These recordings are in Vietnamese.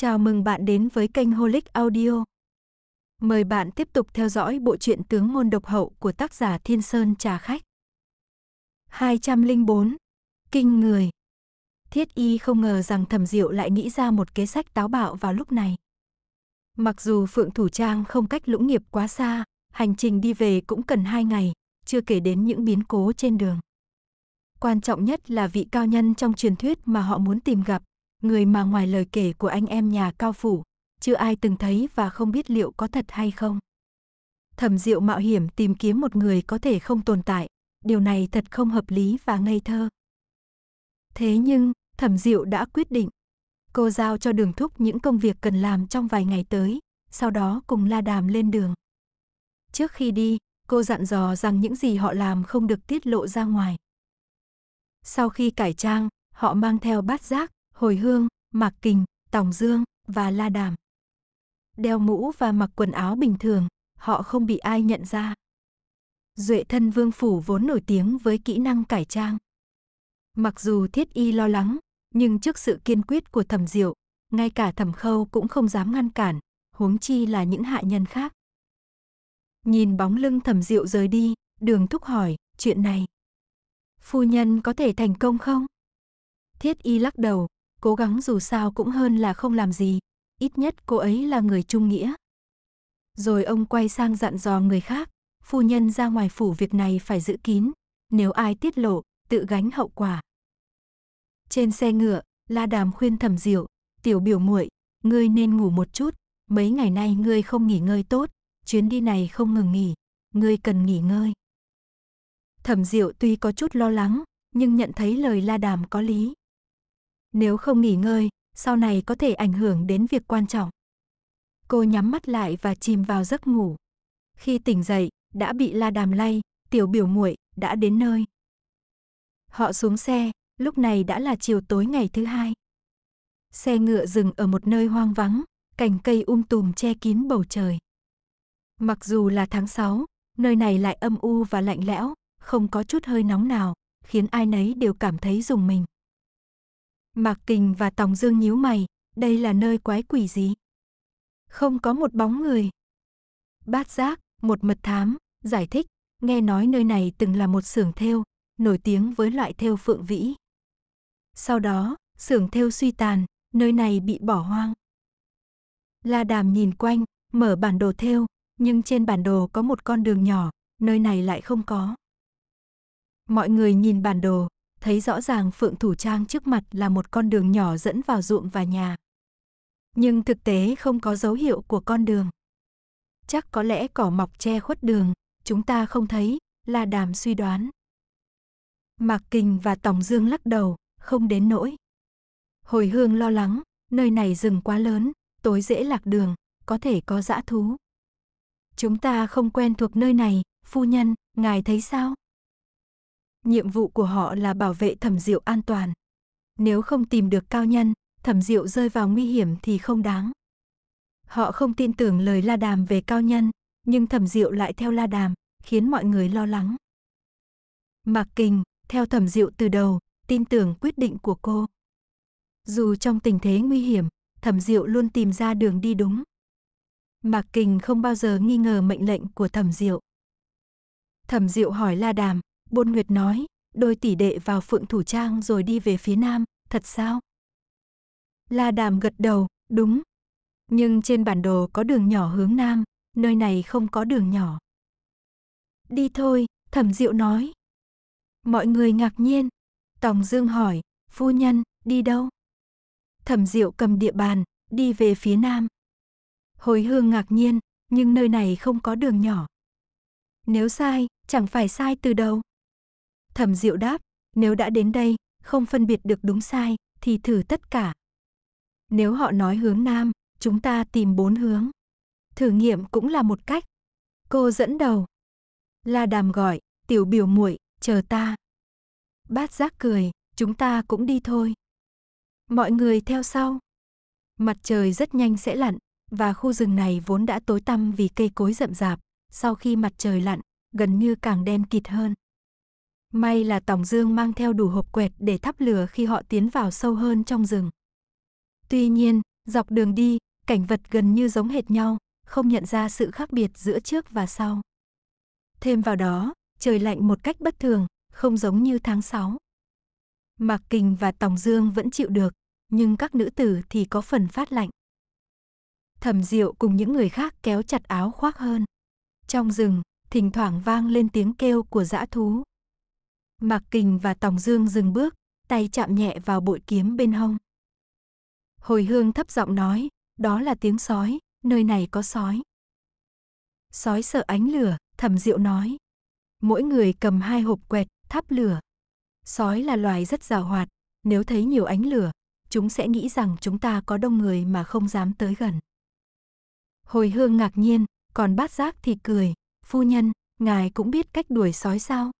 Chào mừng bạn đến với kênh Holic Audio. Mời bạn tiếp tục theo dõi bộ truyện Tướng môn độc hậu của tác giả Thiên Sơn Trà Khách. 204. Kinh người. Thiết y không ngờ rằng Thẩm Diệu lại nghĩ ra một kế sách táo bạo vào lúc này. Mặc dù Phượng Thủ Trang không cách lũng nghiệp quá xa, hành trình đi về cũng cần hai ngày, chưa kể đến những biến cố trên đường. Quan trọng nhất là vị cao nhân trong truyền thuyết mà họ muốn tìm gặp, người mà ngoài lời kể của anh em nhà cao phủ, chưa ai từng thấy và không biết liệu có thật hay không. Thẩm Diệu mạo hiểm tìm kiếm một người có thể không tồn tại, điều này thật không hợp lý và ngây thơ. Thế nhưng, Thẩm Diệu đã quyết định. Cô giao cho Đường Thúc những công việc cần làm trong vài ngày tới, sau đó cùng La Đàm lên đường. Trước khi đi, cô dặn dò rằng những gì họ làm không được tiết lộ ra ngoài. Sau khi cải trang, họ mang theo bát giác, Hồi Hương, Mạc Kình, Tòng Dương và La Đàm. Đeo mũ và mặc quần áo bình thường, họ không bị ai nhận ra. Duệ thân vương phủ vốn nổi tiếng với kỹ năng cải trang. Mặc dù thiết y lo lắng, nhưng trước sự kiên quyết của thẩm diệu, ngay cả thẩm khâu cũng không dám ngăn cản, huống chi là những hạ nhân khác. Nhìn bóng lưng thẩm diệu rời đi, đường thúc hỏi, chuyện này. Phu nhân có thể thành công không? Thiết y lắc đầu, cố gắng dù sao cũng hơn là không làm gì, ít nhất cô ấy là người trung nghĩa. Rồi ông quay sang dặn dò người khác, phu nhân ra ngoài phủ việc này phải giữ kín, nếu ai tiết lộ, tự gánh hậu quả. Trên xe ngựa, La Đàm khuyên Thẩm Diệu, "Tiểu biểu muội, ngươi nên ngủ một chút, mấy ngày nay ngươi không nghỉ ngơi tốt, chuyến đi này không ngừng nghỉ, ngươi cần nghỉ ngơi." Thẩm Diệu tuy có chút lo lắng, nhưng nhận thấy lời La Đàm có lý, nếu không nghỉ ngơi, sau này có thể ảnh hưởng đến việc quan trọng. Cô nhắm mắt lại và chìm vào giấc ngủ. Khi tỉnh dậy, đã bị La Đàm lay, tiểu biểu muội đã đến nơi. Họ xuống xe, lúc này đã là chiều tối ngày thứ hai. Xe ngựa dừng ở một nơi hoang vắng, cành cây um tùm che kín bầu trời. Mặc dù là tháng 6, nơi này lại âm u và lạnh lẽo, không có chút hơi nóng nào, khiến ai nấy đều cảm thấy dùng mình. Mạc Kình và Tòng Dương nhíu mày, đây là nơi quái quỷ gì? Không có một bóng người. Bát giác, một mật thám, giải thích, nghe nói nơi này từng là một xưởng thêu, nổi tiếng với loại thêu phượng vĩ. Sau đó, xưởng thêu suy tàn, nơi này bị bỏ hoang. La Đàm nhìn quanh, mở bản đồ thêu, nhưng trên bản đồ có một con đường nhỏ, nơi này lại không có. Mọi người nhìn bản đồ, thấy rõ ràng Phượng Thủ Trang trước mặt là một con đường nhỏ dẫn vào ruộng và nhà. Nhưng thực tế không có dấu hiệu của con đường. Chắc có lẽ cỏ mọc che khuất đường, chúng ta không thấy, là đàm suy đoán. Mạc Kình và tổng Dương lắc đầu, không đến nỗi. Hồi hương lo lắng, nơi này rừng quá lớn, tối dễ lạc đường, có thể có dã thú. Chúng ta không quen thuộc nơi này, phu nhân, ngài thấy sao? Nhiệm vụ của họ là bảo vệ thẩm diệu an toàn. Nếu không tìm được cao nhân, thẩm diệu rơi vào nguy hiểm thì không đáng. Họ không tin tưởng lời la đàm về cao nhân, nhưng thẩm diệu lại theo la đàm, khiến mọi người lo lắng. Mạc Kình, theo thẩm diệu từ đầu, tin tưởng quyết định của cô. Dù trong tình thế nguy hiểm, thẩm diệu luôn tìm ra đường đi đúng. Mạc Kình không bao giờ nghi ngờ mệnh lệnh của thẩm diệu. Thẩm diệu hỏi La Đàm, Bôn Nguyệt nói, đôi tỷ đệ vào Phượng Thủ Trang rồi đi về phía nam, thật sao? La Đàm gật đầu, đúng. Nhưng trên bản đồ có đường nhỏ hướng nam, nơi này không có đường nhỏ. Đi thôi, Thẩm Diệu nói. Mọi người ngạc nhiên. Tòng Dương hỏi, phu nhân, đi đâu? Thẩm Diệu cầm địa bàn, đi về phía nam. Hồi hương ngạc nhiên, nhưng nơi này không có đường nhỏ. Nếu sai, chẳng phải sai từ đầu. Thẩm Diệu đáp, nếu đã đến đây, không phân biệt được đúng sai, thì thử tất cả. Nếu họ nói hướng Nam, chúng ta tìm bốn hướng. Thử nghiệm cũng là một cách. Cô dẫn đầu. La đàm gọi, tiểu biểu muội chờ ta. Bát giác cười, chúng ta cũng đi thôi. Mọi người theo sau. Mặt trời rất nhanh sẽ lặn, và khu rừng này vốn đã tối tăm vì cây cối rậm rạp. Sau khi mặt trời lặn, gần như càng đen kịt hơn. May là Tòng Dương mang theo đủ hộp quẹt để thắp lửa khi họ tiến vào sâu hơn trong rừng. Tuy nhiên, dọc đường đi, cảnh vật gần như giống hệt nhau, không nhận ra sự khác biệt giữa trước và sau. Thêm vào đó, trời lạnh một cách bất thường, không giống như tháng 6. Mạc Kình và Tòng Dương vẫn chịu được, nhưng các nữ tử thì có phần phát lạnh. Thẩm Diệu cùng những người khác kéo chặt áo khoác hơn. Trong rừng, thỉnh thoảng vang lên tiếng kêu của dã thú, Mạc Kình và Tòng Dương dừng bước, tay chạm nhẹ vào bội kiếm bên hông. Hồi hương thấp giọng nói, đó là tiếng sói, nơi này có sói. Sói sợ ánh lửa, thẩm diệu nói. Mỗi người cầm hai hộp quẹt, thắp lửa. Sói là loài rất giàu hoạt, nếu thấy nhiều ánh lửa, chúng sẽ nghĩ rằng chúng ta có đông người mà không dám tới gần. Hồi hương ngạc nhiên, còn bát giác thì cười, phu nhân, ngài cũng biết cách đuổi sói sao?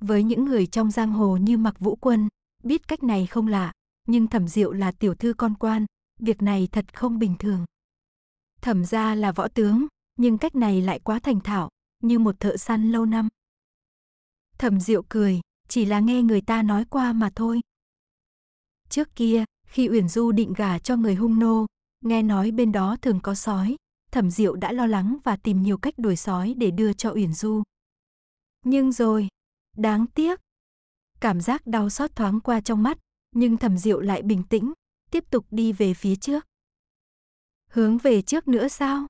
Với những người trong giang hồ như Mặc Vũ Quân, biết cách này không lạ, nhưng Thẩm Diệu là tiểu thư con quan, việc này thật không bình thường. Thẩm gia là võ tướng, nhưng cách này lại quá thành thạo, như một thợ săn lâu năm. Thẩm Diệu cười, chỉ là nghe người ta nói qua mà thôi. Trước kia, khi Uyển Du định gả cho người hung nô, nghe nói bên đó thường có sói, Thẩm Diệu đã lo lắng và tìm nhiều cách đuổi sói để đưa cho Uyển Du. Nhưng rồi, Đáng tiếc. Cảm giác đau xót thoáng qua trong mắt, nhưng thẩm diệu lại bình tĩnh, tiếp tục đi về phía trước. Hướng về trước nữa sao?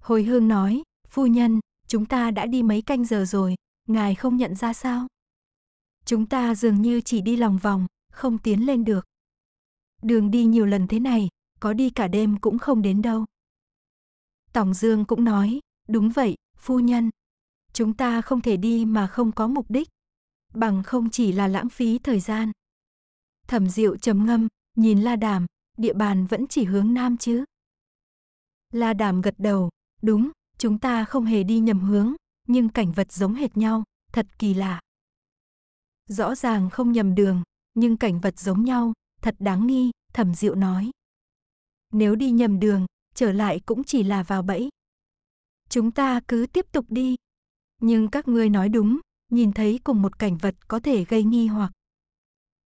Hồi hương nói, phu nhân, chúng ta đã đi mấy canh giờ rồi, ngài không nhận ra sao? Chúng ta dường như chỉ đi lòng vòng, không tiến lên được. Đường đi nhiều lần thế này, có đi cả đêm cũng không đến đâu. tổng Dương cũng nói, đúng vậy, phu nhân, Chúng ta không thể đi mà không có mục đích. Bằng không chỉ là lãng phí thời gian. Thẩm Diệu trầm ngâm, nhìn La Đàm, địa bàn vẫn chỉ hướng nam chứ? La Đàm gật đầu, đúng, chúng ta không hề đi nhầm hướng, nhưng cảnh vật giống hệt nhau, thật kỳ lạ. Rõ ràng không nhầm đường, nhưng cảnh vật giống nhau, thật đáng nghi, Thẩm Diệu nói. Nếu đi nhầm đường, trở lại cũng chỉ là vào bẫy. Chúng ta cứ tiếp tục đi, nhưng các ngươi nói đúng, nhìn thấy cùng một cảnh vật có thể gây nghi hoặc.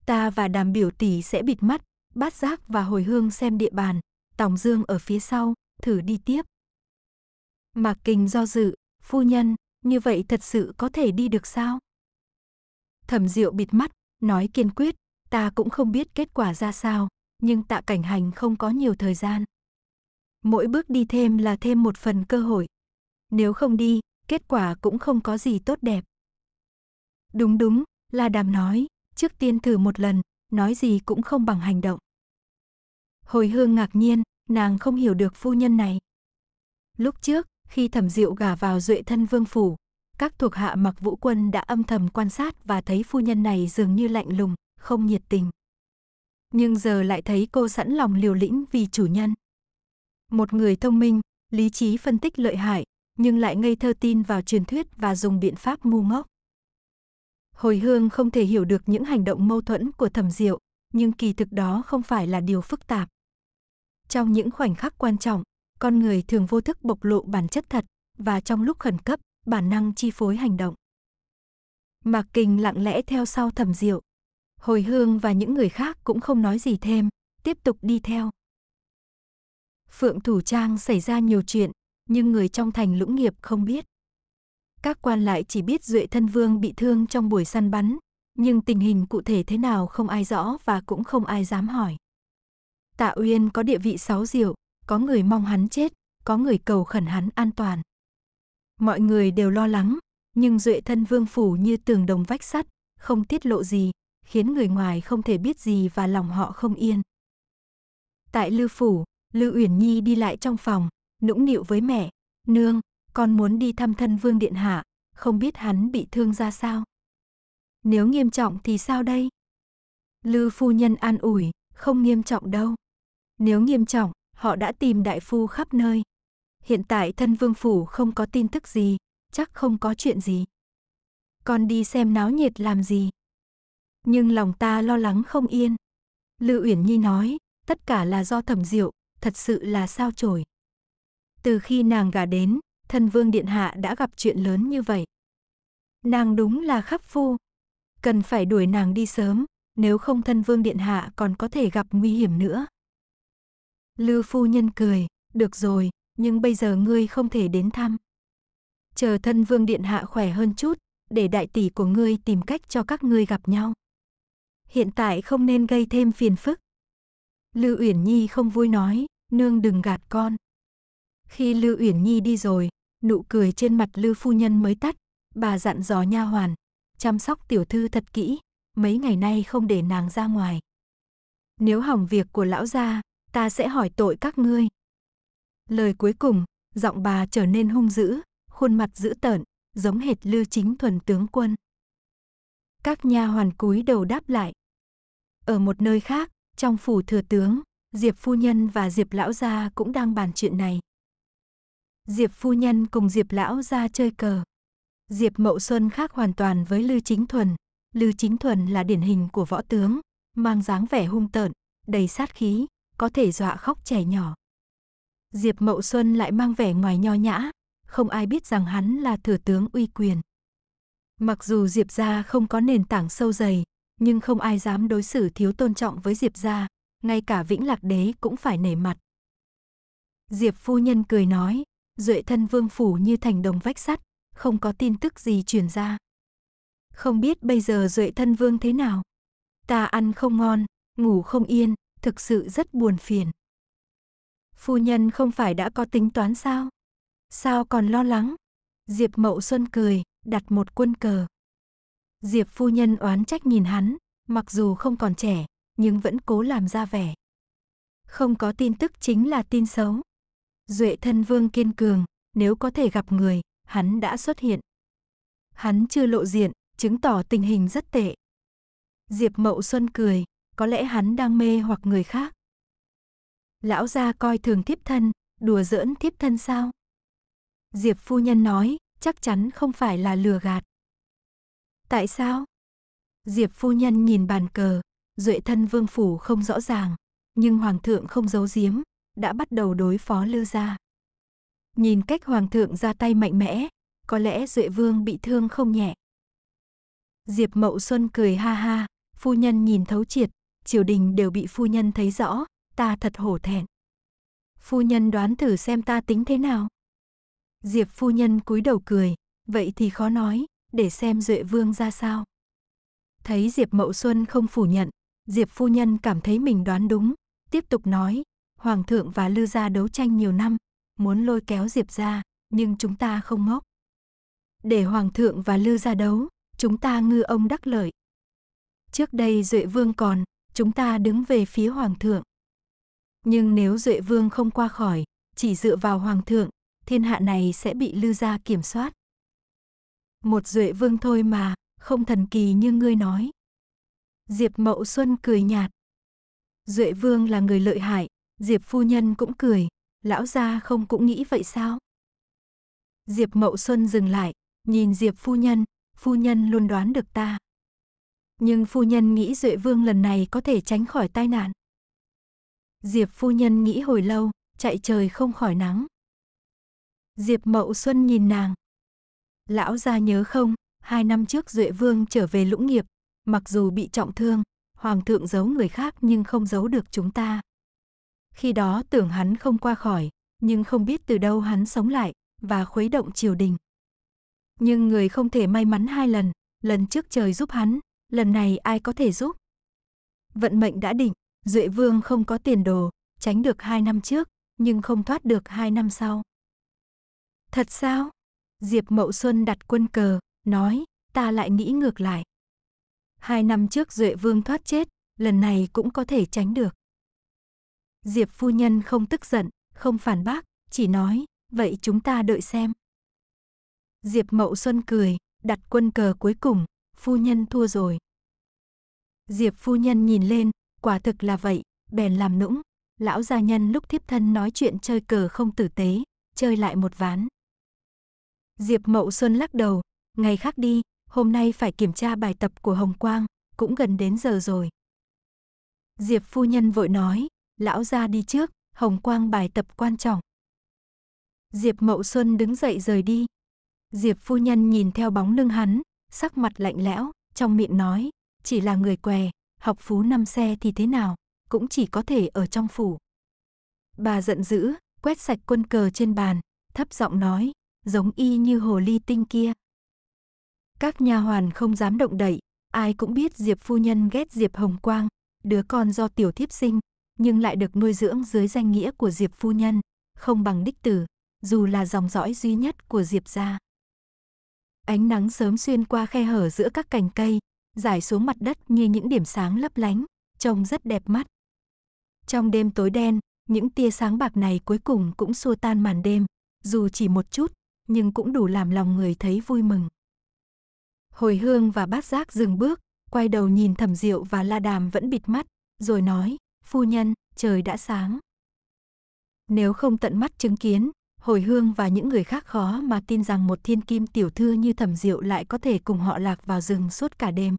Ta và đàm biểu tỷ sẽ bịt mắt, bát giác và hồi hương xem địa bàn, tòng dương ở phía sau, thử đi tiếp. Mạc Kinh do dự, phu nhân, như vậy thật sự có thể đi được sao? Thẩm Diệu bịt mắt, nói kiên quyết, ta cũng không biết kết quả ra sao, nhưng tạ cảnh hành không có nhiều thời gian. Mỗi bước đi thêm là thêm một phần cơ hội. Nếu không đi, kết quả cũng không có gì tốt đẹp. Đúng đúng, là đàm nói, trước tiên thử một lần, nói gì cũng không bằng hành động. Hồi hương ngạc nhiên, nàng không hiểu được phu nhân này. Lúc trước, khi thẩm diệu gả vào duệ thân vương phủ, các thuộc hạ mặc vũ quân đã âm thầm quan sát và thấy phu nhân này dường như lạnh lùng, không nhiệt tình. Nhưng giờ lại thấy cô sẵn lòng liều lĩnh vì chủ nhân. Một người thông minh, lý trí phân tích lợi hại, nhưng lại ngây thơ tin vào truyền thuyết và dùng biện pháp ngu ngốc. Hồi Hương không thể hiểu được những hành động mâu thuẫn của Thẩm Diệu, nhưng kỳ thực đó không phải là điều phức tạp. Trong những khoảnh khắc quan trọng, con người thường vô thức bộc lộ bản chất thật và trong lúc khẩn cấp, bản năng chi phối hành động. Mạc Kình lặng lẽ theo sau Thẩm Diệu. Hồi Hương và những người khác cũng không nói gì thêm, tiếp tục đi theo. Phượng Thủ Trang xảy ra nhiều chuyện, nhưng người trong thành lũng nghiệp không biết. Các quan lại chỉ biết Duệ Thân Vương bị thương trong buổi săn bắn, nhưng tình hình cụ thể thế nào không ai rõ và cũng không ai dám hỏi. Tạ Uyên có địa vị sáu diệu, có người mong hắn chết, có người cầu khẩn hắn an toàn. Mọi người đều lo lắng, nhưng Duệ Thân Vương phủ như tường đồng vách sắt, không tiết lộ gì, khiến người ngoài không thể biết gì và lòng họ không yên. Tại Lư phủ, Lư Uyển Nhi đi lại trong phòng, nũng nịu với mẹ, nương, con muốn đi thăm thân vương điện hạ, không biết hắn bị thương ra sao. Nếu nghiêm trọng thì sao đây? Lư phu nhân an ủi, không nghiêm trọng đâu. Nếu nghiêm trọng, họ đã tìm đại phu khắp nơi. Hiện tại thân vương phủ không có tin tức gì, chắc không có chuyện gì. Con đi xem náo nhiệt làm gì? Nhưng lòng ta lo lắng không yên. Lư Uyển Nhi nói, tất cả là do thẩm diệu, thật sự là sao chổi. Từ khi nàng gả đến, thân vương điện hạ đã gặp chuyện lớn như vậy. Nàng đúng là khắp phu. Cần phải đuổi nàng đi sớm, nếu không thân vương điện hạ còn có thể gặp nguy hiểm nữa. lưu phu nhân cười, được rồi, nhưng bây giờ ngươi không thể đến thăm. Chờ thân vương điện hạ khỏe hơn chút, để đại tỷ của ngươi tìm cách cho các ngươi gặp nhau. Hiện tại không nên gây thêm phiền phức. lưu Uyển Nhi không vui nói, nương đừng gạt con. Khi Lưu Uyển Nhi đi rồi, nụ cười trên mặt Lưu phu nhân mới tắt, bà dặn dò nha hoàn, chăm sóc tiểu thư thật kỹ, mấy ngày nay không để nàng ra ngoài. Nếu hỏng việc của lão gia, ta sẽ hỏi tội các ngươi. Lời cuối cùng, giọng bà trở nên hung dữ, khuôn mặt dữ tợn, giống hệt Lưu Chính thuần tướng quân. Các nha hoàn cúi đầu đáp lại. Ở một nơi khác, trong phủ thừa tướng, Diệp phu nhân và Diệp lão gia cũng đang bàn chuyện này. Diệp phu nhân cùng Diệp lão ra chơi cờ. Diệp Mậu Xuân khác hoàn toàn với Lưu Chính Thuần. Lưu Chính Thuần là điển hình của võ tướng, mang dáng vẻ hung tợn, đầy sát khí, có thể dọa khóc trẻ nhỏ. Diệp Mậu Xuân lại mang vẻ ngoài nho nhã, không ai biết rằng hắn là thừa tướng uy quyền. Mặc dù Diệp gia không có nền tảng sâu dày, nhưng không ai dám đối xử thiếu tôn trọng với Diệp gia, ngay cả Vĩnh Lạc đế cũng phải nể mặt. Diệp phu nhân cười nói, Duệ thân vương phủ như thành đồng vách sắt, không có tin tức gì truyền ra. Không biết bây giờ Duệ thân vương thế nào? Ta ăn không ngon, ngủ không yên, thực sự rất buồn phiền. Phu nhân không phải đã có tính toán sao? Sao còn lo lắng? Diệp Mậu Xuân cười, đặt một quân cờ. Diệp phu nhân oán trách nhìn hắn, mặc dù không còn trẻ, nhưng vẫn cố làm ra vẻ. Không có tin tức chính là tin xấu. Duệ thân vương kiên cường, nếu có thể gặp người, hắn đã xuất hiện. Hắn chưa lộ diện, chứng tỏ tình hình rất tệ. Diệp Mậu Xuân cười, có lẽ hắn đang mê hoặc người khác. Lão gia coi thường thiếp thân, đùa giỡn thiếp thân sao? Diệp phu nhân nói, chắc chắn không phải là lừa gạt. Tại sao? Diệp phu nhân nhìn bàn cờ, duệ thân vương phủ không rõ ràng, nhưng hoàng thượng không giấu giếm, đã bắt đầu đối phó Lưu gia. Nhìn cách hoàng thượng ra tay mạnh mẽ, có lẽ Duệ Vương bị thương không nhẹ. Diệp Mậu Xuân cười ha ha, phu nhân nhìn thấu triệt, triều đình đều bị phu nhân thấy rõ, ta thật hổ thẹn. Phu nhân đoán thử xem ta tính thế nào. Diệp phu nhân cúi đầu cười, vậy thì khó nói, để xem Duệ Vương ra sao. Thấy Diệp Mậu Xuân không phủ nhận, Diệp phu nhân cảm thấy mình đoán đúng, tiếp tục nói, Hoàng thượng và Lư gia đấu tranh nhiều năm, muốn lôi kéo Diệp gia, nhưng chúng ta không ngốc. Để Hoàng thượng và Lư gia đấu, chúng ta ngư ông đắc lợi. Trước đây Duệ Vương còn, chúng ta đứng về phía Hoàng thượng. Nhưng nếu Duệ Vương không qua khỏi, chỉ dựa vào Hoàng thượng, thiên hạ này sẽ bị Lư gia kiểm soát. Một Duệ Vương thôi mà, không thần kỳ như ngươi nói. Diệp Mậu Xuân cười nhạt. Duệ Vương là người lợi hại, Diệp phu nhân cũng cười, lão gia không cũng nghĩ vậy sao? Diệp Mậu Xuân dừng lại, nhìn Diệp phu nhân, phu nhân luôn đoán được ta. Nhưng phu nhân nghĩ Duệ Vương lần này có thể tránh khỏi tai nạn. Diệp phu nhân nghĩ hồi lâu, chạy trời không khỏi nắng. Diệp Mậu Xuân nhìn nàng. Lão gia nhớ không, hai năm trước Duệ Vương trở về lũng nghiệp, mặc dù bị trọng thương, Hoàng thượng giấu người khác nhưng không giấu được chúng ta, khi đó tưởng hắn không qua khỏi, nhưng không biết từ đâu hắn sống lại và khuấy động triều đình. Nhưng người không thể may mắn hai lần, lần trước trời giúp hắn, lần này ai có thể giúp? Vận mệnh đã định, Duệ Vương không có tiền đồ, tránh được hai năm trước, nhưng không thoát được hai năm sau. Thật sao? Diệp Mậu Xuân đặt quân cờ, nói, ta lại nghĩ ngược lại. Hai năm trước Duệ Vương thoát chết, lần này cũng có thể tránh được. Diệp phu nhân không tức giận, không phản bác, chỉ nói, vậy chúng ta đợi xem. Diệp Mậu Xuân cười, đặt quân cờ cuối cùng, phu nhân thua rồi. Diệp phu nhân nhìn lên, quả thực là vậy, bèn làm nũng. Lão gia nhân lúc thiếp thân nói chuyện chơi cờ không tử tế, chơi lại một ván. Diệp Mậu Xuân lắc đầu, ngày khác đi, hôm nay phải kiểm tra bài tập của Hồng Quang, cũng gần đến giờ rồi. Diệp phu nhân vội nói, lão ra đi trước, hồng quang bài tập quan trọng. Diệp Mậu Xuân đứng dậy rời đi. Diệp phu nhân nhìn theo bóng lưng hắn, sắc mặt lạnh lẽo, trong miệng nói, chỉ là người què, học phú năm xe thì thế nào, cũng chỉ có thể ở trong phủ. Bà giận dữ, quét sạch quân cờ trên bàn, thấp giọng nói, giống y như hồ ly tinh kia. Các nha hoàn không dám động đậy, ai cũng biết Diệp phu nhân ghét Diệp Hồng Quang, đứa con do tiểu thiếp sinh, nhưng lại được nuôi dưỡng dưới danh nghĩa của Diệp phu nhân, không bằng đích tử, dù là dòng dõi duy nhất của Diệp gia. Ánh nắng sớm xuyên qua khe hở giữa các cành cây, rải xuống mặt đất như những điểm sáng lấp lánh, trông rất đẹp mắt. Trong đêm tối đen, những tia sáng bạc này cuối cùng cũng xua tan màn đêm, dù chỉ một chút, nhưng cũng đủ làm lòng người thấy vui mừng. Hồi hương và bát giác dừng bước, quay đầu nhìn thẩm diệu và la đàm vẫn bịt mắt, rồi nói phu nhân, trời đã sáng. Nếu không tận mắt chứng kiến, hồi hương và những người khác khó mà tin rằng một thiên kim tiểu thư như thẩm diệu lại có thể cùng họ lạc vào rừng suốt cả đêm.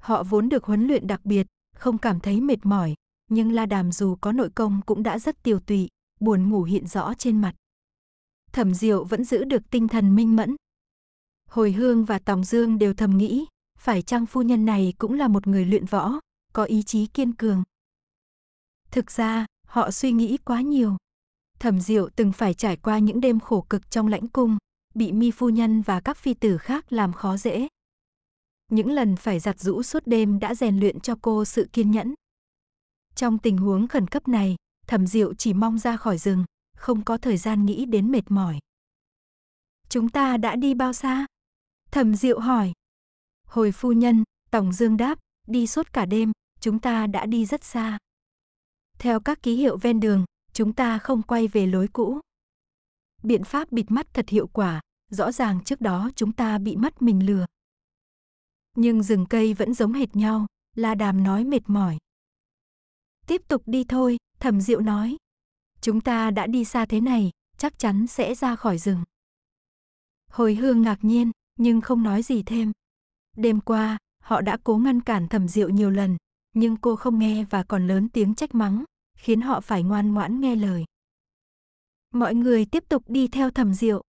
Họ vốn được huấn luyện đặc biệt, không cảm thấy mệt mỏi, nhưng la đàm dù có nội công cũng đã rất tiêu tụy, buồn ngủ hiện rõ trên mặt. Thẩm diệu vẫn giữ được tinh thần minh mẫn. Hồi hương và tòng dương đều thầm nghĩ, phải chăng phu nhân này cũng là một người luyện võ, có ý chí kiên cường. Thực ra, họ suy nghĩ quá nhiều. Thẩm Diệu từng phải trải qua những đêm khổ cực trong lãnh cung, bị mi phu nhân và các phi tử khác làm khó dễ. Những lần phải giặt rũ suốt đêm đã rèn luyện cho cô sự kiên nhẫn. Trong tình huống khẩn cấp này, Thẩm Diệu chỉ mong ra khỏi rừng, không có thời gian nghĩ đến mệt mỏi. Chúng ta đã đi bao xa? Thẩm Diệu hỏi. Hồi phu nhân, Tổng Dương đáp, đi suốt cả đêm, chúng ta đã đi rất xa. Theo các ký hiệu ven đường, chúng ta không quay về lối cũ. Biện pháp bịt mắt thật hiệu quả, rõ ràng trước đó chúng ta bị mắt mình lừa. Nhưng rừng cây vẫn giống hệt nhau, La Đàm nói mệt mỏi. Tiếp tục đi thôi, Thẩm Diệu nói. Chúng ta đã đi xa thế này, chắc chắn sẽ ra khỏi rừng. Hồi hương ngạc nhiên, nhưng không nói gì thêm. Đêm qua, họ đã cố ngăn cản Thẩm Diệu nhiều lần, nhưng cô không nghe và còn lớn tiếng trách mắng, khiến họ phải ngoan ngoãn nghe lời. Mọi người tiếp tục đi theo thầm diệu.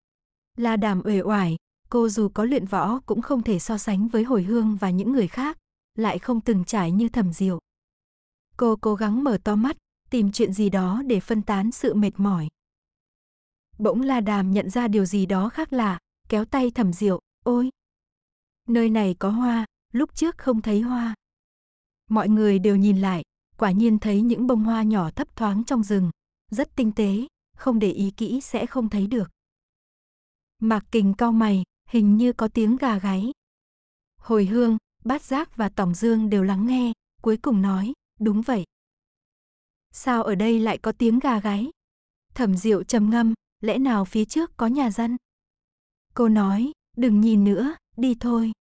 La đàm uể oải, cô dù có luyện võ cũng không thể so sánh với hồi hương và những người khác, lại không từng trải như thầm diệu. Cô cố gắng mở to mắt, tìm chuyện gì đó để phân tán sự mệt mỏi. Bỗng la đàm nhận ra điều gì đó khác lạ, kéo tay thầm diệu, ôi! Nơi này có hoa, lúc trước không thấy hoa. Mọi người đều nhìn lại, quả nhiên thấy những bông hoa nhỏ thấp thoáng trong rừng, rất tinh tế, không để ý kỹ sẽ không thấy được. Mạc Kình cau mày, hình như có tiếng gà gáy. Hồi Hương, Bát Giác và Tổng Dương đều lắng nghe, cuối cùng nói, đúng vậy. Sao ở đây lại có tiếng gà gáy? Thẩm Diệu trầm ngâm, lẽ nào phía trước có nhà dân? Cô nói, đừng nhìn nữa, đi thôi.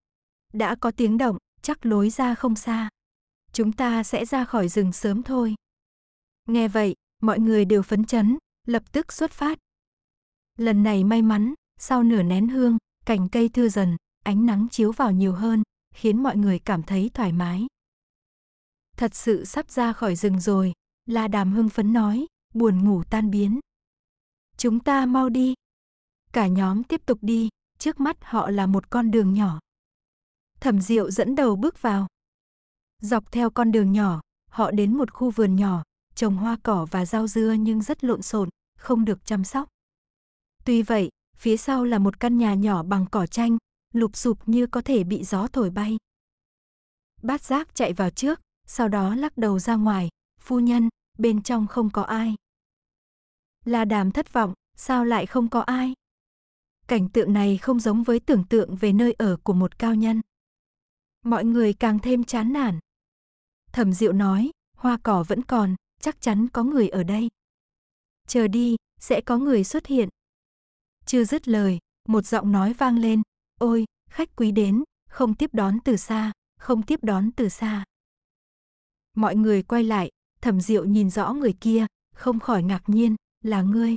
Đã có tiếng động, chắc lối ra không xa chúng ta sẽ ra khỏi rừng sớm thôi. Nghe vậy, mọi người đều phấn chấn, lập tức xuất phát. Lần này may mắn, sau nửa nén hương, cành cây thưa dần, ánh nắng chiếu vào nhiều hơn, khiến mọi người cảm thấy thoải mái. Thật sự sắp ra khỏi rừng rồi, La Đàm hưng phấn nói, buồn ngủ tan biến. Chúng ta mau đi. Cả nhóm tiếp tục đi, trước mắt họ là một con đường nhỏ. Thẩm Diệu dẫn đầu bước vào, Dọc theo con đường nhỏ, họ đến một khu vườn nhỏ, trồng hoa cỏ và rau dưa nhưng rất lộn xộn, không được chăm sóc. Tuy vậy, phía sau là một căn nhà nhỏ bằng cỏ tranh, lụp xụp như có thể bị gió thổi bay. Bát giác chạy vào trước, sau đó lắc đầu ra ngoài, phu nhân, bên trong không có ai. La đàm thất vọng, sao lại không có ai? Cảnh tượng này không giống với tưởng tượng về nơi ở của một cao nhân. Mọi người càng thêm chán nản. Thẩm Diệu nói, hoa cỏ vẫn còn, chắc chắn có người ở đây. Chờ đi, sẽ có người xuất hiện. Chưa dứt lời, một giọng nói vang lên, ôi, khách quý đến, không tiếp đón từ xa, không tiếp đón từ xa. Mọi người quay lại, thẩm diệu nhìn rõ người kia, không khỏi ngạc nhiên, là ngươi.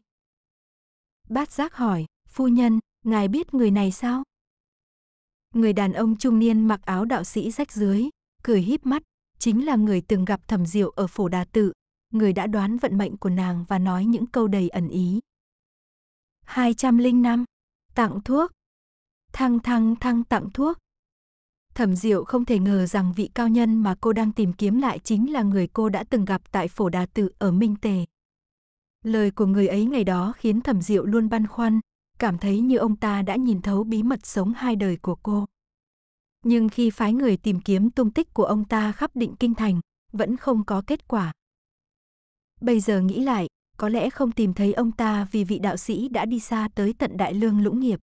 Bát giác hỏi, phu nhân, ngài biết người này sao? Người đàn ông trung niên mặc áo đạo sĩ rách dưới, cười híp mắt, chính là người từng gặp thẩm diệu ở phổ đà tự, người đã đoán vận mệnh của nàng và nói những câu đầy ẩn ý. 205. Tặng thuốc. Thăng thăng thăng tặng thuốc. Thẩm Diệu không thể ngờ rằng vị cao nhân mà cô đang tìm kiếm lại chính là người cô đã từng gặp tại Phổ Đà Tự ở Minh Tề. Lời của người ấy ngày đó khiến Thẩm Diệu luôn băn khoăn, cảm thấy như ông ta đã nhìn thấu bí mật sống hai đời của cô nhưng khi phái người tìm kiếm tung tích của ông ta khắp định kinh thành, vẫn không có kết quả. Bây giờ nghĩ lại, có lẽ không tìm thấy ông ta vì vị đạo sĩ đã đi xa tới tận đại lương lũng nghiệp.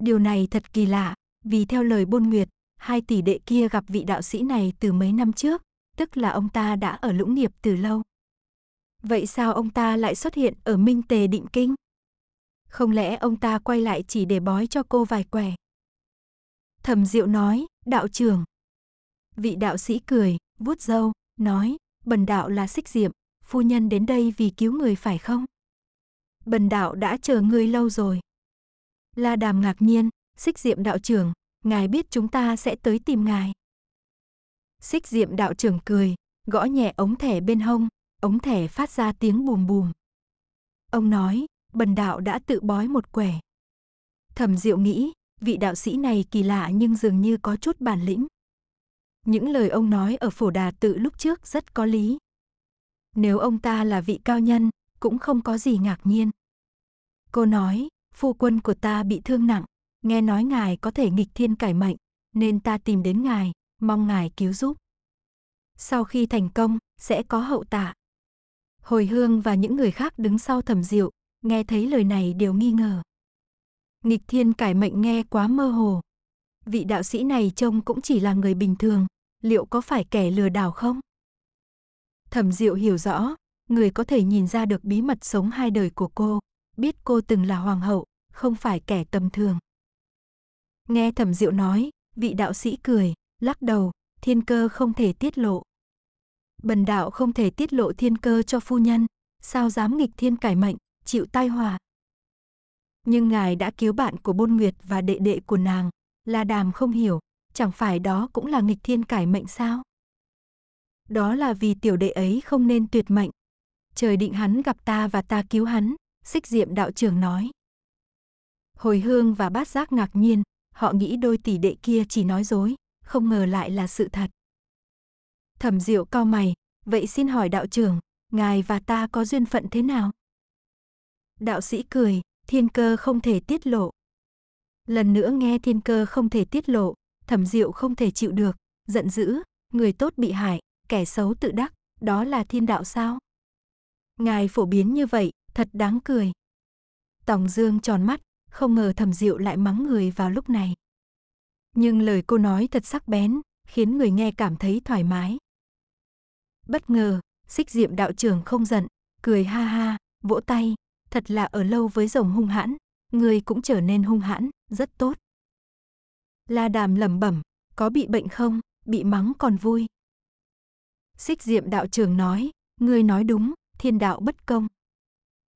Điều này thật kỳ lạ, vì theo lời Bôn Nguyệt, hai tỷ đệ kia gặp vị đạo sĩ này từ mấy năm trước, tức là ông ta đã ở lũng nghiệp từ lâu. Vậy sao ông ta lại xuất hiện ở Minh Tề Định Kinh? Không lẽ ông ta quay lại chỉ để bói cho cô vài quẻ? thầm Diệu nói, đạo trưởng. Vị đạo sĩ cười, vuốt râu, nói, bần đạo là xích diệm, phu nhân đến đây vì cứu người phải không? Bần đạo đã chờ ngươi lâu rồi. La Đàm ngạc nhiên, xích diệm đạo trưởng, ngài biết chúng ta sẽ tới tìm ngài. Xích diệm đạo trưởng cười, gõ nhẹ ống thẻ bên hông, ống thẻ phát ra tiếng bùm bùm. Ông nói, bần đạo đã tự bói một quẻ. Thẩm diệu nghĩ, vị đạo sĩ này kỳ lạ nhưng dường như có chút bản lĩnh. Những lời ông nói ở phổ đà tự lúc trước rất có lý. Nếu ông ta là vị cao nhân, cũng không có gì ngạc nhiên. Cô nói, phu quân của ta bị thương nặng, nghe nói ngài có thể nghịch thiên cải mệnh, nên ta tìm đến ngài, mong ngài cứu giúp. Sau khi thành công, sẽ có hậu tạ. Hồi hương và những người khác đứng sau thẩm diệu, nghe thấy lời này đều nghi ngờ. Nghịch thiên cải mệnh nghe quá mơ hồ. Vị đạo sĩ này trông cũng chỉ là người bình thường, liệu có phải kẻ lừa đảo không? Thẩm Diệu hiểu rõ, người có thể nhìn ra được bí mật sống hai đời của cô, biết cô từng là hoàng hậu, không phải kẻ tầm thường. Nghe Thẩm Diệu nói, vị đạo sĩ cười, lắc đầu, thiên cơ không thể tiết lộ. Bần đạo không thể tiết lộ thiên cơ cho phu nhân, sao dám nghịch thiên cải mệnh, chịu tai họa nhưng ngài đã cứu bạn của Bôn Nguyệt và đệ đệ của nàng. La Đàm không hiểu, chẳng phải đó cũng là nghịch thiên cải mệnh sao? Đó là vì tiểu đệ ấy không nên tuyệt mệnh. Trời định hắn gặp ta và ta cứu hắn, xích diệm đạo trưởng nói. Hồi hương và bát giác ngạc nhiên, họ nghĩ đôi tỷ đệ kia chỉ nói dối, không ngờ lại là sự thật. Thẩm diệu cao mày, vậy xin hỏi đạo trưởng, ngài và ta có duyên phận thế nào? Đạo sĩ cười, thiên cơ không thể tiết lộ. Lần nữa nghe thiên cơ không thể tiết lộ, thẩm diệu không thể chịu được, giận dữ, người tốt bị hại, kẻ xấu tự đắc, đó là thiên đạo sao? Ngài phổ biến như vậy, thật đáng cười. Tòng Dương tròn mắt, không ngờ thẩm diệu lại mắng người vào lúc này. Nhưng lời cô nói thật sắc bén, khiến người nghe cảm thấy thoải mái. Bất ngờ, xích diệm đạo trưởng không giận, cười ha ha, vỗ tay, thật là ở lâu với rồng hung hãn, người cũng trở nên hung hãn, rất tốt. La Đàm lẩm bẩm, có bị bệnh không, bị mắng còn vui. Xích Diệm đạo trưởng nói, người nói đúng, thiên đạo bất công.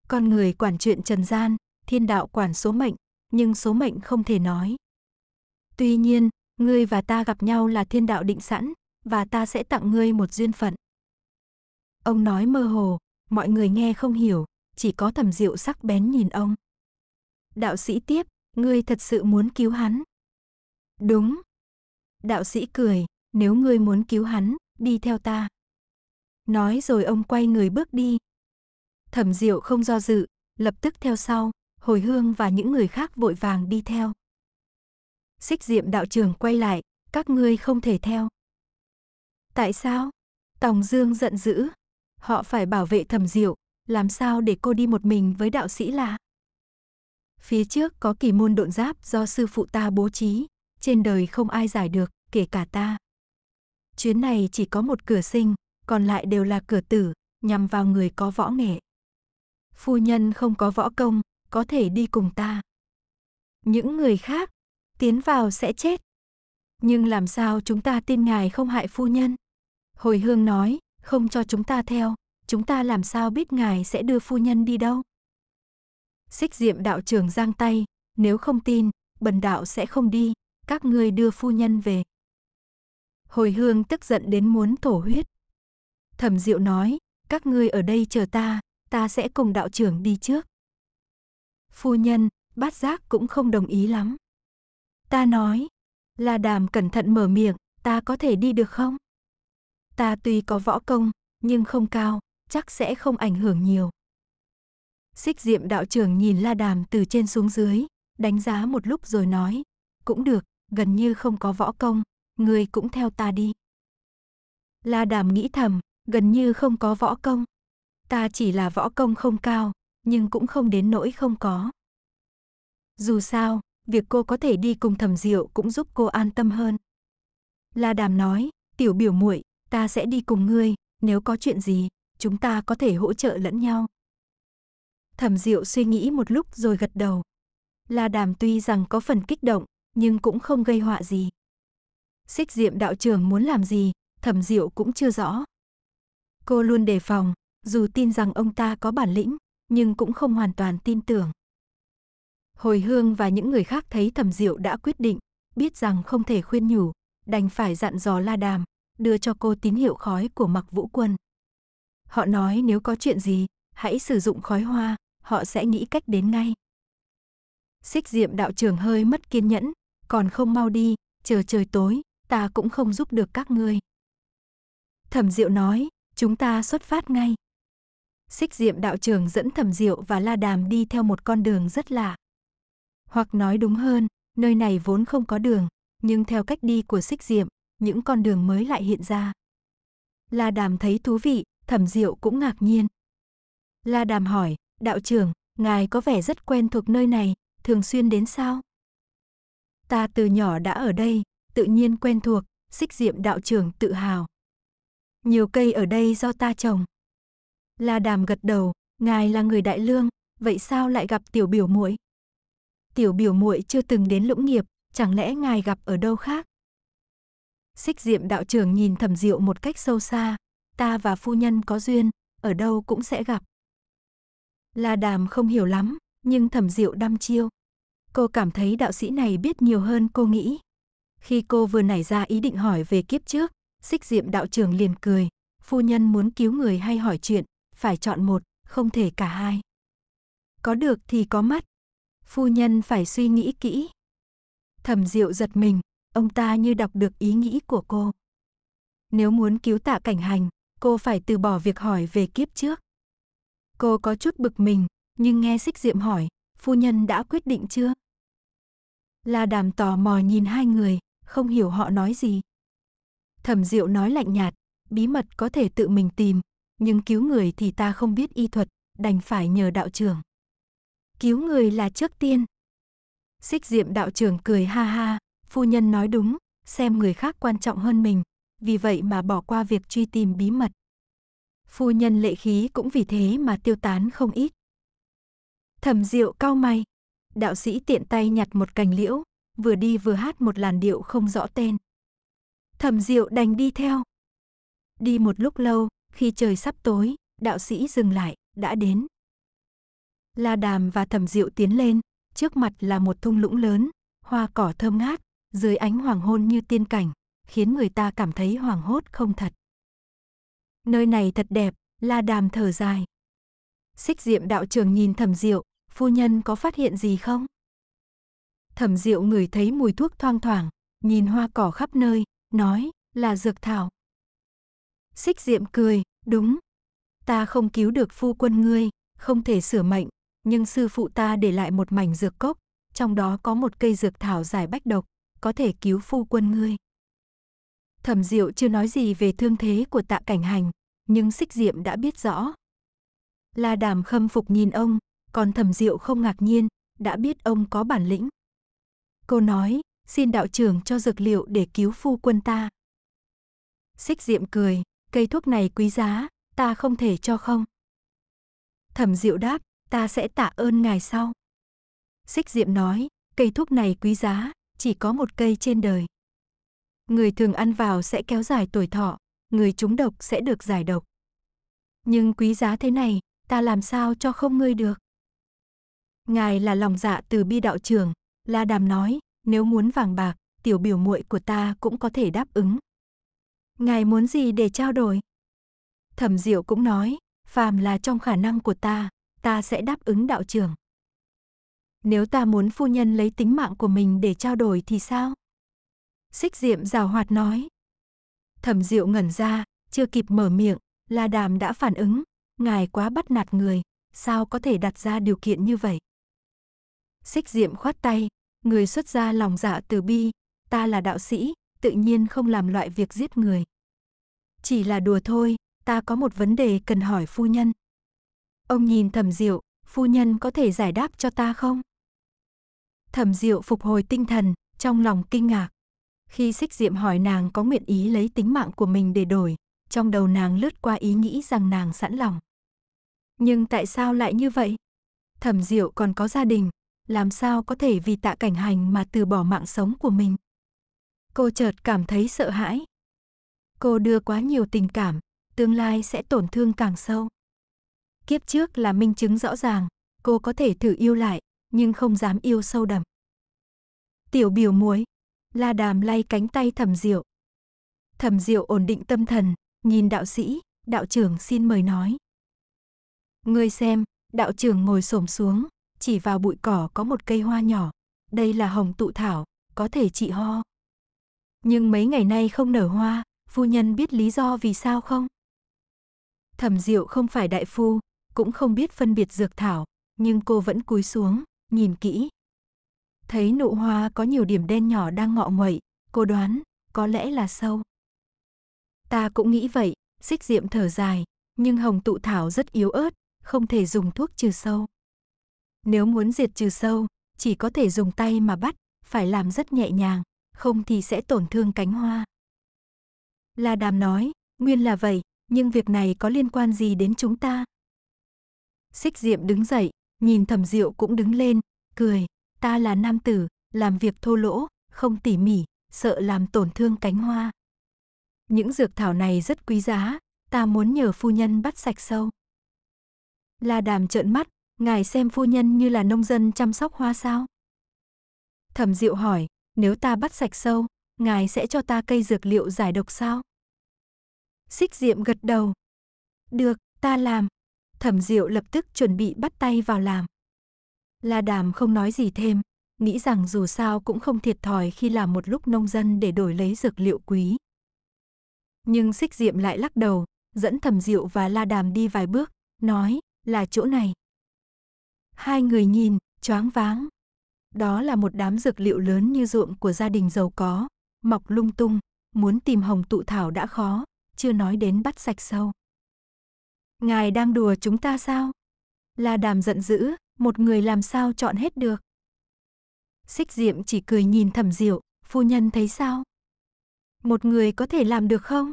Con người quản chuyện trần gian, thiên đạo quản số mệnh, nhưng số mệnh không thể nói. Tuy nhiên, ngươi và ta gặp nhau là thiên đạo định sẵn, và ta sẽ tặng ngươi một duyên phận. Ông nói mơ hồ, mọi người nghe không hiểu, chỉ có thẩm diệu sắc bén nhìn ông. Đạo sĩ tiếp, ngươi thật sự muốn cứu hắn. Đúng. Đạo sĩ cười, nếu ngươi muốn cứu hắn, đi theo ta. Nói rồi ông quay người bước đi. Thẩm Diệu không do dự, lập tức theo sau, Hồi Hương và những người khác vội vàng đi theo. Xích Diệm đạo trưởng quay lại, các ngươi không thể theo. Tại sao? Tòng Dương giận dữ, họ phải bảo vệ Thẩm Diệu, làm sao để cô đi một mình với đạo sĩ lạ? Phía trước có kỳ môn độn giáp do sư phụ ta bố trí, trên đời không ai giải được, kể cả ta. Chuyến này chỉ có một cửa sinh, còn lại đều là cửa tử, nhằm vào người có võ nghệ. Phu nhân không có võ công, có thể đi cùng ta. Những người khác, tiến vào sẽ chết. Nhưng làm sao chúng ta tin ngài không hại phu nhân? Hồi hương nói, không cho chúng ta theo, chúng ta làm sao biết ngài sẽ đưa phu nhân đi đâu? Xích diệm đạo trưởng giang tay, nếu không tin, bần đạo sẽ không đi, các ngươi đưa phu nhân về. Hồi hương tức giận đến muốn thổ huyết. Thẩm diệu nói, các ngươi ở đây chờ ta, ta sẽ cùng đạo trưởng đi trước. Phu nhân, bát giác cũng không đồng ý lắm. Ta nói, là đàm cẩn thận mở miệng, ta có thể đi được không? Ta tuy có võ công, nhưng không cao, chắc sẽ không ảnh hưởng nhiều. Xích diệm đạo trưởng nhìn la đàm từ trên xuống dưới, đánh giá một lúc rồi nói, cũng được, gần như không có võ công, người cũng theo ta đi. La đàm nghĩ thầm, gần như không có võ công. Ta chỉ là võ công không cao, nhưng cũng không đến nỗi không có. Dù sao, việc cô có thể đi cùng thầm diệu cũng giúp cô an tâm hơn. La đàm nói, tiểu biểu muội ta sẽ đi cùng ngươi, nếu có chuyện gì, chúng ta có thể hỗ trợ lẫn nhau. Thẩm Diệu suy nghĩ một lúc rồi gật đầu. La Đàm tuy rằng có phần kích động, nhưng cũng không gây họa gì. Xích Diệm đạo trưởng muốn làm gì, Thẩm Diệu cũng chưa rõ. Cô luôn đề phòng, dù tin rằng ông ta có bản lĩnh, nhưng cũng không hoàn toàn tin tưởng. Hồi Hương và những người khác thấy Thẩm Diệu đã quyết định, biết rằng không thể khuyên nhủ, đành phải dặn dò La Đàm, đưa cho cô tín hiệu khói của Mặc Vũ Quân. Họ nói nếu có chuyện gì, hãy sử dụng khói hoa, họ sẽ nghĩ cách đến ngay. Xích diệm đạo trưởng hơi mất kiên nhẫn, còn không mau đi, chờ trời tối, ta cũng không giúp được các ngươi. Thẩm diệu nói, chúng ta xuất phát ngay. Xích diệm đạo trưởng dẫn thẩm diệu và la đàm đi theo một con đường rất lạ. Hoặc nói đúng hơn, nơi này vốn không có đường, nhưng theo cách đi của xích diệm, những con đường mới lại hiện ra. La đàm thấy thú vị, thẩm diệu cũng ngạc nhiên. La đàm hỏi, đạo trưởng, ngài có vẻ rất quen thuộc nơi này, thường xuyên đến sao? Ta từ nhỏ đã ở đây, tự nhiên quen thuộc, xích diệm đạo trưởng tự hào. Nhiều cây ở đây do ta trồng. La đàm gật đầu, ngài là người đại lương, vậy sao lại gặp tiểu biểu muội? Tiểu biểu muội chưa từng đến lũng nghiệp, chẳng lẽ ngài gặp ở đâu khác? Xích diệm đạo trưởng nhìn thẩm diệu một cách sâu xa, ta và phu nhân có duyên, ở đâu cũng sẽ gặp. La Đàm không hiểu lắm, nhưng Thẩm Diệu đăm chiêu. Cô cảm thấy đạo sĩ này biết nhiều hơn cô nghĩ. Khi cô vừa nảy ra ý định hỏi về kiếp trước, xích diệm đạo trưởng liền cười. Phu nhân muốn cứu người hay hỏi chuyện, phải chọn một, không thể cả hai. Có được thì có mất. Phu nhân phải suy nghĩ kỹ. Thẩm Diệu giật mình, ông ta như đọc được ý nghĩ của cô. Nếu muốn cứu tạ cảnh hành, cô phải từ bỏ việc hỏi về kiếp trước. Cô có chút bực mình, nhưng nghe xích diệm hỏi, phu nhân đã quyết định chưa? La đàm tò mò nhìn hai người, không hiểu họ nói gì. Thẩm diệu nói lạnh nhạt, bí mật có thể tự mình tìm, nhưng cứu người thì ta không biết y thuật, đành phải nhờ đạo trưởng. Cứu người là trước tiên. Xích diệm đạo trưởng cười ha ha, phu nhân nói đúng, xem người khác quan trọng hơn mình, vì vậy mà bỏ qua việc truy tìm bí mật. Phu nhân lệ khí cũng vì thế mà tiêu tán không ít. Thẩm Diệu cao mày, đạo sĩ tiện tay nhặt một cành liễu, vừa đi vừa hát một làn điệu không rõ tên. Thẩm Diệu đành đi theo. Đi một lúc lâu, khi trời sắp tối, đạo sĩ dừng lại, đã đến. La Đàm và Thẩm Diệu tiến lên, trước mặt là một thung lũng lớn, hoa cỏ thơm ngát, dưới ánh hoàng hôn như tiên cảnh, khiến người ta cảm thấy hoảng hốt không thật. Nơi này thật đẹp, La Đàm thở dài. Xích Diệm đạo trưởng nhìn Thẩm Diệu, phu nhân có phát hiện gì không? Thẩm Diệu ngửi thấy mùi thuốc thoang thoảng, nhìn hoa cỏ khắp nơi, nói, là dược thảo. Xích Diệm cười, đúng. Ta không cứu được phu quân ngươi, không thể sửa mệnh, nhưng sư phụ ta để lại một mảnh dược cốc, trong đó có một cây dược thảo giải bách độc, có thể cứu phu quân ngươi. Thẩm Diệu chưa nói gì về thương thế của tạ cảnh hành, nhưng xích diệm đã biết rõ. La đàm khâm phục nhìn ông, còn thẩm Diệu không ngạc nhiên, đã biết ông có bản lĩnh. Cô nói, xin đạo trưởng cho dược liệu để cứu phu quân ta. Xích diệm cười, cây thuốc này quý giá, ta không thể cho không. Thẩm diệu đáp, ta sẽ tạ ơn ngài sau. Xích diệm nói, cây thuốc này quý giá, chỉ có một cây trên đời. Người thường ăn vào sẽ kéo dài tuổi thọ, người trúng độc sẽ được giải độc. Nhưng quý giá thế này, ta làm sao cho không ngươi được? Ngài là lòng dạ từ bi đạo trưởng, La Đàm nói, nếu muốn vàng bạc, tiểu biểu muội của ta cũng có thể đáp ứng. Ngài muốn gì để trao đổi? Thẩm Diệu cũng nói, phàm là trong khả năng của ta, ta sẽ đáp ứng đạo trưởng. Nếu ta muốn phu nhân lấy tính mạng của mình để trao đổi thì sao? Xích diệm rào hoạt nói. Thẩm diệu ngẩn ra, chưa kịp mở miệng, La đàm đã phản ứng. Ngài quá bắt nạt người, sao có thể đặt ra điều kiện như vậy? Xích diệm khoát tay, người xuất gia lòng dạ từ bi, ta là đạo sĩ, tự nhiên không làm loại việc giết người. Chỉ là đùa thôi, ta có một vấn đề cần hỏi phu nhân. Ông nhìn thẩm diệu, phu nhân có thể giải đáp cho ta không? Thẩm diệu phục hồi tinh thần, trong lòng kinh ngạc. Khi xích diệm hỏi nàng có nguyện ý lấy tính mạng của mình để đổi, trong đầu nàng lướt qua ý nghĩ rằng nàng sẵn lòng. Nhưng tại sao lại như vậy? Thẩm Diệu còn có gia đình, làm sao có thể vì tạ cảnh hành mà từ bỏ mạng sống của mình? Cô chợt cảm thấy sợ hãi. Cô đưa quá nhiều tình cảm, tương lai sẽ tổn thương càng sâu. Kiếp trước là minh chứng rõ ràng, cô có thể thử yêu lại, nhưng không dám yêu sâu đậm. Tiểu biểu muối, La Đàm lay cánh tay Thẩm Diệu. Thẩm Diệu ổn định tâm thần, nhìn đạo sĩ, đạo trưởng xin mời nói. Ngươi xem, đạo trưởng ngồi xổm xuống, chỉ vào bụi cỏ có một cây hoa nhỏ. Đây là hồng tụ thảo, có thể trị ho. Nhưng mấy ngày nay không nở hoa, phu nhân biết lý do vì sao không? Thẩm Diệu không phải đại phu, cũng không biết phân biệt dược thảo, nhưng cô vẫn cúi xuống, nhìn kỹ, Thấy nụ hoa có nhiều điểm đen nhỏ đang ngọ nguậy, cô đoán, có lẽ là sâu. Ta cũng nghĩ vậy, xích diệm thở dài, nhưng hồng tụ thảo rất yếu ớt, không thể dùng thuốc trừ sâu. Nếu muốn diệt trừ sâu, chỉ có thể dùng tay mà bắt, phải làm rất nhẹ nhàng, không thì sẽ tổn thương cánh hoa. La Đàm nói, nguyên là vậy, nhưng việc này có liên quan gì đến chúng ta? Xích Diệm đứng dậy, nhìn Thẩm Diệu cũng đứng lên, cười, Ta là nam tử, làm việc thô lỗ, không tỉ mỉ, sợ làm tổn thương cánh hoa. Những dược thảo này rất quý giá, ta muốn nhờ phu nhân bắt sạch sâu. La đàm trợn mắt, ngài xem phu nhân như là nông dân chăm sóc hoa sao? Thẩm diệu hỏi, nếu ta bắt sạch sâu, ngài sẽ cho ta cây dược liệu giải độc sao? Xích diệm gật đầu. Được, ta làm. Thẩm diệu lập tức chuẩn bị bắt tay vào làm. La Đàm không nói gì thêm, nghĩ rằng dù sao cũng không thiệt thòi khi làm một lúc nông dân để đổi lấy dược liệu quý. Nhưng xích diệm lại lắc đầu, dẫn thầm diệu và la đàm đi vài bước, nói là chỗ này. Hai người nhìn, choáng váng. Đó là một đám dược liệu lớn như ruộng của gia đình giàu có, mọc lung tung, muốn tìm hồng tụ thảo đã khó, chưa nói đến bắt sạch sâu. Ngài đang đùa chúng ta sao? La đàm giận dữ, một người làm sao chọn hết được. Xích Diệm chỉ cười nhìn Thẩm Diệu, phu nhân thấy sao? Một người có thể làm được không?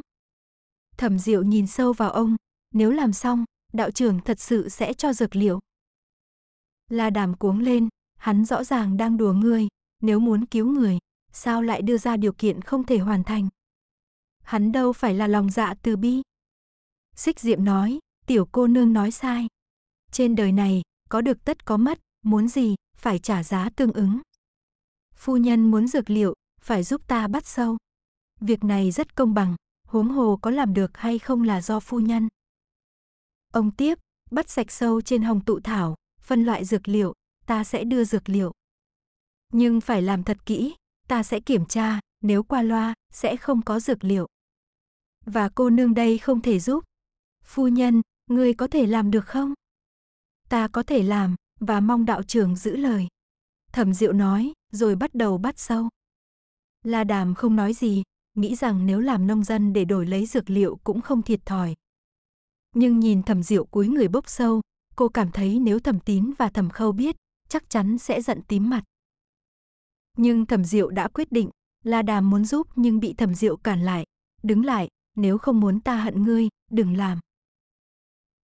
Thẩm Diệu nhìn sâu vào ông, nếu làm xong, đạo trưởng thật sự sẽ cho dược liệu. La Đàm cuống lên, hắn rõ ràng đang đùa ngươi, nếu muốn cứu người, sao lại đưa ra điều kiện không thể hoàn thành? Hắn đâu phải là lòng dạ từ bi. Xích Diệm nói, tiểu cô nương nói sai. Trên đời này, có được tất có mất, muốn gì, phải trả giá tương ứng. Phu nhân muốn dược liệu, phải giúp ta bắt sâu. Việc này rất công bằng, huống hồ có làm được hay không là do phu nhân. Ông tiếp, bắt sạch sâu trên hồng tụ thảo, phân loại dược liệu, ta sẽ đưa dược liệu. Nhưng phải làm thật kỹ, ta sẽ kiểm tra, nếu qua loa, sẽ không có dược liệu. Và cô nương đây không thể giúp. Phu nhân, người có thể làm được không? ta có thể làm, và mong đạo trưởng giữ lời. Thẩm Diệu nói, rồi bắt đầu bắt sâu. La Đàm không nói gì, nghĩ rằng nếu làm nông dân để đổi lấy dược liệu cũng không thiệt thòi. Nhưng nhìn Thẩm Diệu cúi người bốc sâu, cô cảm thấy nếu Thẩm Tín và Thẩm Khâu biết, chắc chắn sẽ giận tím mặt. Nhưng Thẩm Diệu đã quyết định, La Đàm muốn giúp nhưng bị Thẩm Diệu cản lại, "Đứng lại, nếu không muốn ta hận ngươi, đừng làm."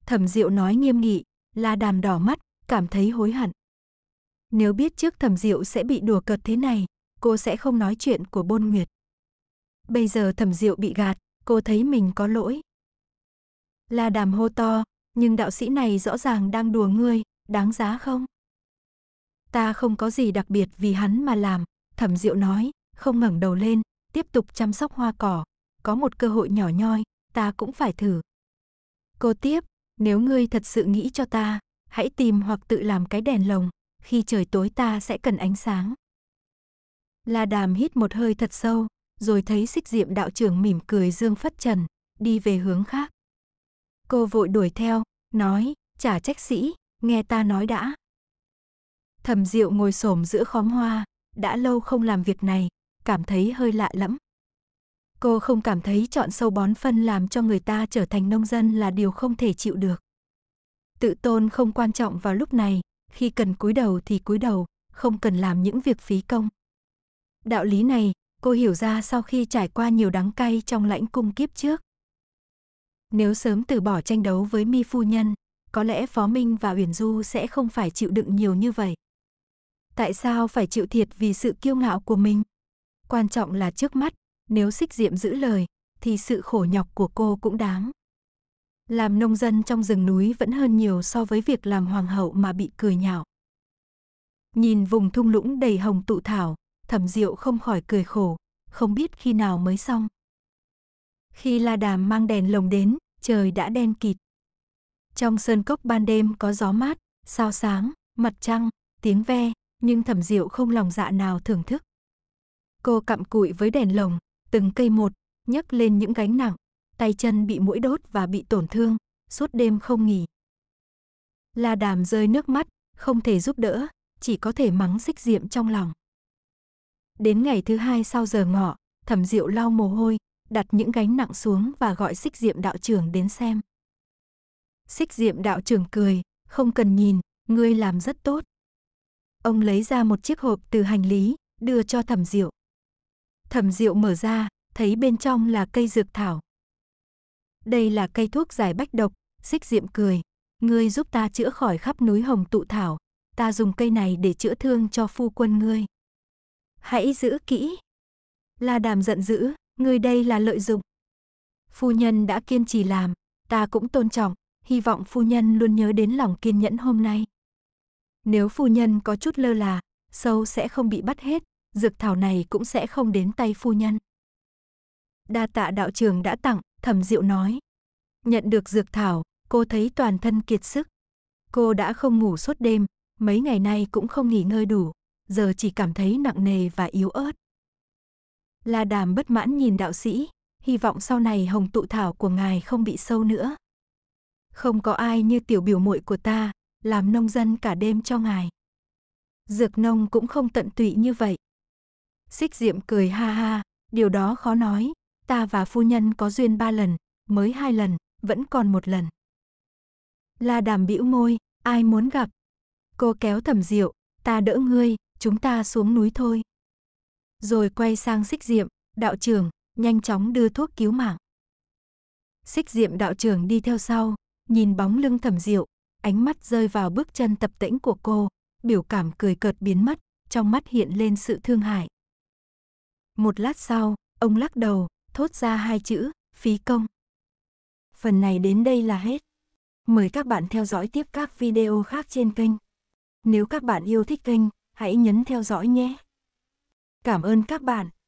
Thẩm Diệu nói nghiêm nghị, La Đàm đỏ mắt, cảm thấy hối hận. Nếu biết trước thẩm diệu sẽ bị đùa cợt thế này, cô sẽ không nói chuyện của bôn nguyệt. Bây giờ thẩm diệu bị gạt, cô thấy mình có lỗi. La Đàm hô to, nhưng đạo sĩ này rõ ràng đang đùa ngươi, đáng giá không? Ta không có gì đặc biệt vì hắn mà làm, thẩm diệu nói, không ngẩng đầu lên, tiếp tục chăm sóc hoa cỏ. Có một cơ hội nhỏ nhoi, ta cũng phải thử. Cô tiếp, nếu ngươi thật sự nghĩ cho ta, hãy tìm hoặc tự làm cái đèn lồng, khi trời tối ta sẽ cần ánh sáng. La Đàm hít một hơi thật sâu, rồi thấy xích diệm đạo trưởng mỉm cười dương phất trần, đi về hướng khác. Cô vội đuổi theo, nói, chả trách sĩ, nghe ta nói đã. Thẩm Diệu ngồi xổm giữa khóm hoa, đã lâu không làm việc này, cảm thấy hơi lạ lẫm. Cô không cảm thấy chọn sâu bón phân làm cho người ta trở thành nông dân là điều không thể chịu được. Tự tôn không quan trọng vào lúc này, khi cần cúi đầu thì cúi đầu, không cần làm những việc phí công. Đạo lý này, cô hiểu ra sau khi trải qua nhiều đắng cay trong lãnh cung kiếp trước. Nếu sớm từ bỏ tranh đấu với Mi phu nhân, có lẽ Phó Minh và Uyển Du sẽ không phải chịu đựng nhiều như vậy. Tại sao phải chịu thiệt vì sự kiêu ngạo của mình? Quan trọng là trước mắt, nếu xích diệm giữ lời, thì sự khổ nhọc của cô cũng đáng. Làm nông dân trong rừng núi vẫn hơn nhiều so với việc làm hoàng hậu mà bị cười nhạo. Nhìn vùng thung lũng đầy hồng tụ thảo, thẩm diệu không khỏi cười khổ, không biết khi nào mới xong. Khi la đàm mang đèn lồng đến, trời đã đen kịt. Trong sơn cốc ban đêm có gió mát, sao sáng, mặt trăng, tiếng ve, nhưng thẩm diệu không lòng dạ nào thưởng thức. Cô cặm cụi với đèn lồng, từng cây một, nhấc lên những gánh nặng, tay chân bị mũi đốt và bị tổn thương, suốt đêm không nghỉ. La Đàm rơi nước mắt, không thể giúp đỡ, chỉ có thể mắng xích diệm trong lòng. Đến ngày thứ hai sau giờ ngọ, thẩm diệu lau mồ hôi, đặt những gánh nặng xuống và gọi xích diệm đạo trưởng đến xem. Xích diệm đạo trưởng cười, không cần nhìn, ngươi làm rất tốt. Ông lấy ra một chiếc hộp từ hành lý, đưa cho thẩm diệu. Thẩm Diệu mở ra, thấy bên trong là cây dược thảo. Đây là cây thuốc giải bách độc, xích diệm cười. Ngươi giúp ta chữa khỏi khắp núi hồng tụ thảo, ta dùng cây này để chữa thương cho phu quân ngươi. Hãy giữ kỹ. La đàm giận dữ, ngươi đây là lợi dụng. Phu nhân đã kiên trì làm, ta cũng tôn trọng, hy vọng phu nhân luôn nhớ đến lòng kiên nhẫn hôm nay. Nếu phu nhân có chút lơ là, sâu sẽ không bị bắt hết, dược thảo này cũng sẽ không đến tay phu nhân. Đa tạ đạo trường đã tặng, thẩm diệu nói. Nhận được dược thảo, cô thấy toàn thân kiệt sức. Cô đã không ngủ suốt đêm, mấy ngày nay cũng không nghỉ ngơi đủ, giờ chỉ cảm thấy nặng nề và yếu ớt. La đàm bất mãn nhìn đạo sĩ, hy vọng sau này hồng tụ thảo của ngài không bị sâu nữa. Không có ai như tiểu biểu muội của ta, làm nông dân cả đêm cho ngài. Dược nông cũng không tận tụy như vậy. Xích Diệm cười ha ha, điều đó khó nói, ta và phu nhân có duyên ba lần, mới hai lần, vẫn còn một lần. La Đàm bĩu môi, ai muốn gặp? Cô kéo Thẩm Diệu, ta đỡ ngươi, chúng ta xuống núi thôi. Rồi quay sang Xích Diệm, đạo trưởng, nhanh chóng đưa thuốc cứu mạng. Xích Diệm đạo trưởng đi theo sau, nhìn bóng lưng Thẩm Diệu, ánh mắt rơi vào bước chân tập tĩnh của cô, biểu cảm cười cợt biến mất, trong mắt hiện lên sự thương hại. Một lát sau, ông lắc đầu, thốt ra hai chữ, phí công. Phần này đến đây là hết. Mời các bạn theo dõi tiếp các video khác trên kênh. Nếu các bạn yêu thích kênh, hãy nhấn theo dõi nhé. Cảm ơn các bạn.